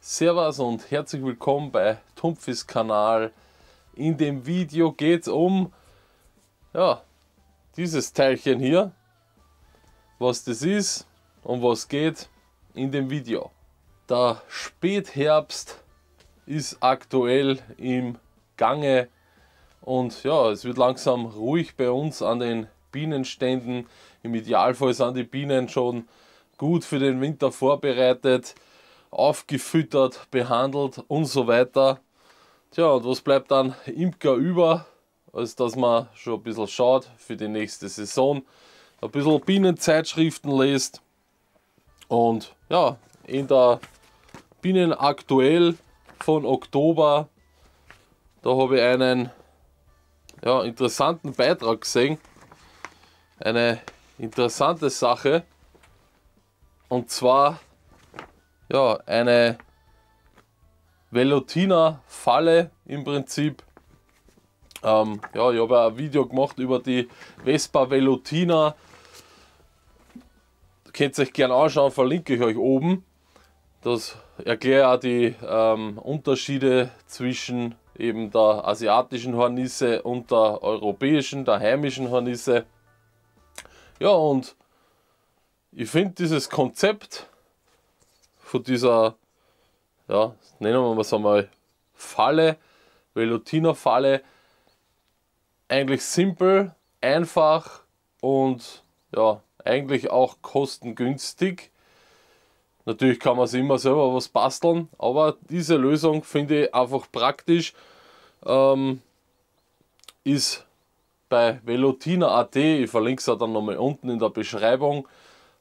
Servus und herzlich willkommen bei Tumpfis Kanal in dem Video geht es um ja, dieses Teilchen hier, was das ist und was geht in dem Video. Der Spätherbst ist aktuell im Gange und ja, es wird langsam ruhig bei uns an den Bienenständen. Im Idealfall sind die Bienen schon gut für den Winter vorbereitet, aufgefüttert, behandelt und so weiter. Tja, und was bleibt dann Imker über, als dass man schon ein bisschen schaut für die nächste Saison, ein bisschen Bienenzeitschriften lest und ja, in der Bienen aktuell von Oktober, da habe ich einen ja, interessanten Beitrag gesehen, eine interessante Sache und zwar ja, eine Velutina-Falle im Prinzip. Ähm, ja, ich habe ja ein Video gemacht über die Vespa Velutina. Könnt ihr euch gerne anschauen, verlinke ich euch oben. Das erkläre auch die ähm, Unterschiede zwischen eben der asiatischen Hornisse und der europäischen, der heimischen Hornisse. Ja, und ich finde dieses Konzept von dieser ja, nennen wir es einmal Falle, Velutina-Falle. Eigentlich simpel, einfach und ja, eigentlich auch kostengünstig. Natürlich kann man sich immer selber was basteln, aber diese Lösung finde ich einfach praktisch. Ähm, ist bei velotina.at, ich verlinke es ja dann nochmal unten in der Beschreibung,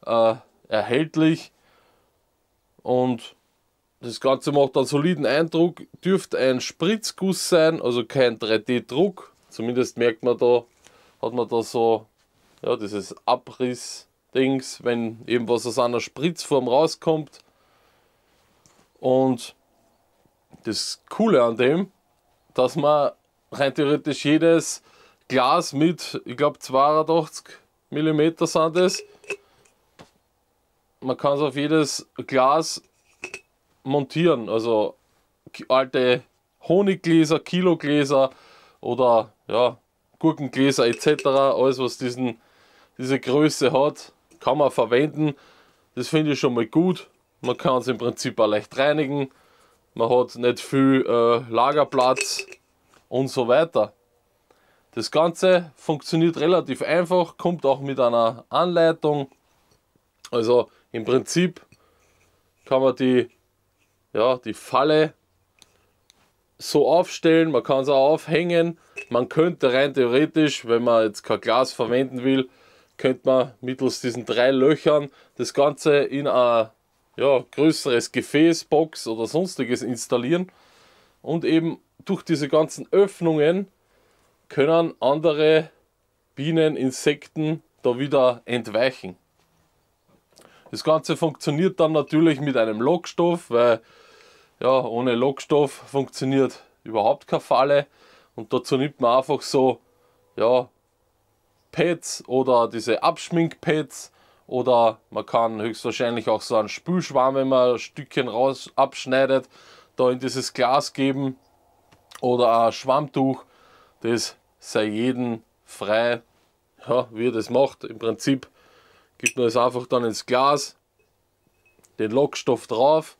äh, erhältlich. Und das Ganze macht einen soliden Eindruck, dürfte ein Spritzguss sein, also kein 3D-Druck. Zumindest merkt man da, hat man da so ja, dieses Abriss-Dings, wenn eben was aus einer Spritzform rauskommt. Und das Coole an dem, dass man rein theoretisch jedes Glas mit, ich glaube 82 mm sind es. Man kann es auf jedes Glas montieren. Also alte Honiggläser, Kilogläser oder ja, Gurkengläser etc. Alles, was diesen, diese Größe hat, kann man verwenden. Das finde ich schon mal gut. Man kann es im Prinzip auch leicht reinigen. Man hat nicht viel äh, Lagerplatz und so weiter. Das Ganze funktioniert relativ einfach, kommt auch mit einer Anleitung. Also im Prinzip kann man die ja, die Falle so aufstellen, man kann es auch aufhängen. Man könnte rein theoretisch, wenn man jetzt kein Glas verwenden will, könnte man mittels diesen drei Löchern das Ganze in ein ja, größeres Gefäß, Box oder sonstiges installieren. Und eben durch diese ganzen Öffnungen können andere Bienen, Insekten da wieder entweichen. Das Ganze funktioniert dann natürlich mit einem Lockstoff, weil ja, ohne Lockstoff funktioniert überhaupt keine Falle. Und dazu nimmt man einfach so, ja, Pads oder diese Abschminkpads oder man kann höchstwahrscheinlich auch so einen Spülschwamm, wenn man ein Stückchen raus abschneidet, da in dieses Glas geben oder ein Schwammtuch. Das sei jedem frei, ja, wie er das macht. Im Prinzip gibt man es einfach dann ins Glas, den Lockstoff drauf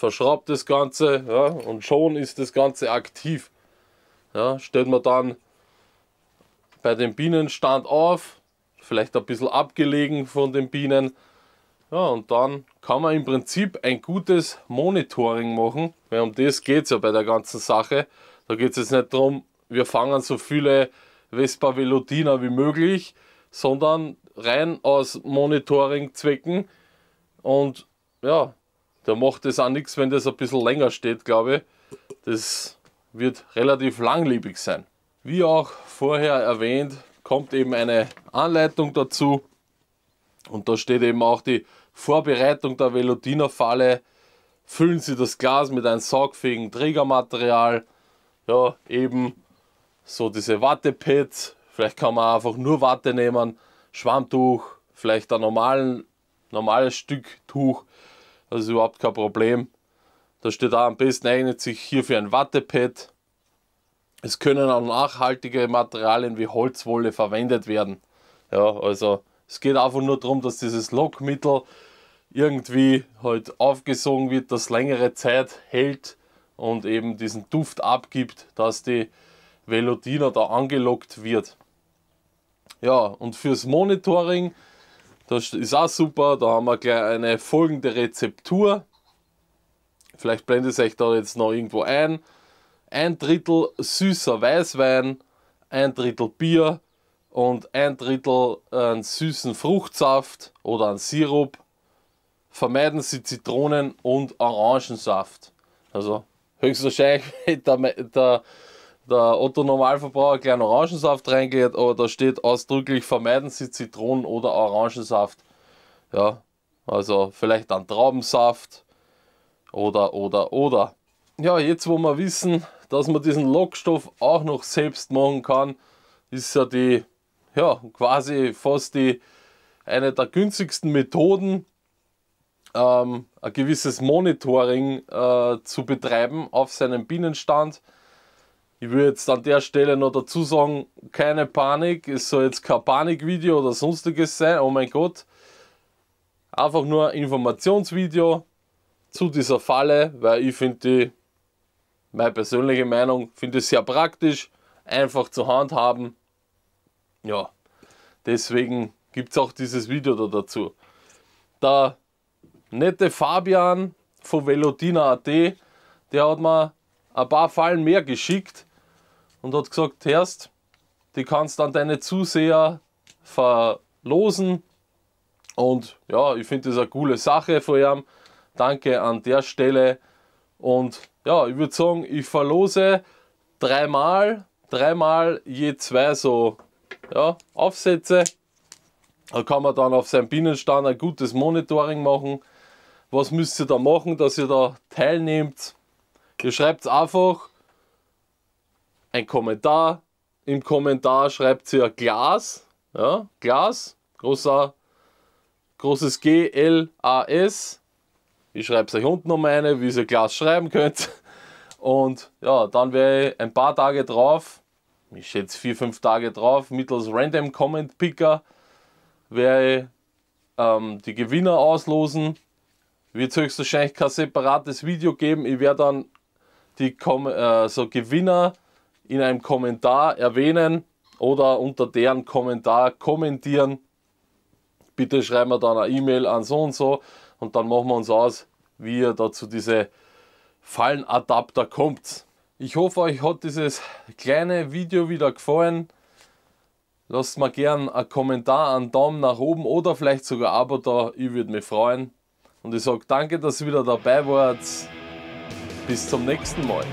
verschraubt das Ganze ja, und schon ist das Ganze aktiv. Ja, stellt man dann bei dem Bienenstand auf, vielleicht ein bisschen abgelegen von den Bienen. Ja, und dann kann man im Prinzip ein gutes Monitoring machen, weil um das geht es ja bei der ganzen Sache. Da geht es jetzt nicht darum, wir fangen so viele Vespa Velutina wie möglich, sondern rein aus Monitoring-Zwecken. Und ja, da macht es auch nichts, wenn das ein bisschen länger steht, glaube ich. Das wird relativ langlebig sein. Wie auch vorher erwähnt, kommt eben eine Anleitung dazu. Und da steht eben auch die Vorbereitung der Velodiner-Falle. Füllen Sie das Glas mit einem saugfähigen Trägermaterial. Ja, eben so diese Wattepads. Vielleicht kann man einfach nur Watte nehmen, Schwammtuch, vielleicht ein normalen, normales Stück Tuch das ist überhaupt kein Problem. Da steht auch am besten eignet sich hierfür ein Wattepad. Es können auch nachhaltige Materialien wie Holzwolle verwendet werden. Ja, also es geht einfach nur darum, dass dieses Lockmittel irgendwie halt aufgesogen wird, das längere Zeit hält und eben diesen Duft abgibt, dass die Velodina da angelockt wird. Ja, und fürs Monitoring das ist auch super. Da haben wir gleich eine folgende Rezeptur. Vielleicht blendet es euch da jetzt noch irgendwo ein. Ein Drittel süßer Weißwein, ein Drittel Bier und ein Drittel äh, süßen Fruchtsaft oder einen Sirup. Vermeiden Sie Zitronen- und Orangensaft. Also höchstwahrscheinlich der, der der Otto Normalverbraucher kleinen Orangensaft reingeht, aber da steht ausdrücklich vermeiden Sie Zitronen- oder Orangensaft. Ja, also vielleicht dann Traubensaft oder, oder, oder. Ja, jetzt wo wir wissen, dass man diesen Lockstoff auch noch selbst machen kann, ist ja die, ja, quasi fast die, eine der günstigsten Methoden, ähm, ein gewisses Monitoring äh, zu betreiben auf seinem Bienenstand. Ich würde jetzt an der Stelle noch dazu sagen, keine Panik, es soll jetzt kein Panikvideo oder sonstiges sein, oh mein Gott. Einfach nur ein Informationsvideo zu dieser Falle, weil ich finde die, meine persönliche Meinung, finde sehr praktisch, einfach zu handhaben. Ja, deswegen gibt es auch dieses Video da dazu. Der nette Fabian von Velodina.at, der hat mir ein paar Fallen mehr geschickt und hat gesagt, Herst, die kannst dann deine Zuseher verlosen. Und ja, ich finde das eine coole Sache von ihm. Danke an der Stelle. Und ja, ich würde sagen, ich verlose dreimal, dreimal je zwei so ja, Aufsätze. Da kann man dann auf seinem Bienenstand ein gutes Monitoring machen. Was müsst ihr da machen, dass ihr da teilnehmt? Ihr schreibt einfach ein Kommentar. Im Kommentar schreibt sie Glas. Ja, Glas, großer, großes G, L, A, S. Ich schreibe es euch unten noch eine, wie ihr Glas schreiben könnt. Und ja, dann wäre ich ein paar Tage drauf, ich schätze vier, fünf Tage drauf, mittels Random Comment Picker werde ich ähm, die Gewinner auslosen. Wird höchstwahrscheinlich kein separates Video geben. Ich werde dann die Kom äh, so Gewinner in einem Kommentar erwähnen oder unter deren Kommentar kommentieren. Bitte schreiben wir dann eine E-Mail an so und so und dann machen wir uns aus, wie ihr dazu diese Fallenadapter kommt. Ich hoffe, euch hat dieses kleine Video wieder gefallen. Lasst mir gerne einen Kommentar, einen Daumen nach oben oder vielleicht sogar ein Abo da. Ich würde mich freuen. Und ich sage danke, dass ihr wieder dabei wart. Bis zum nächsten Mal.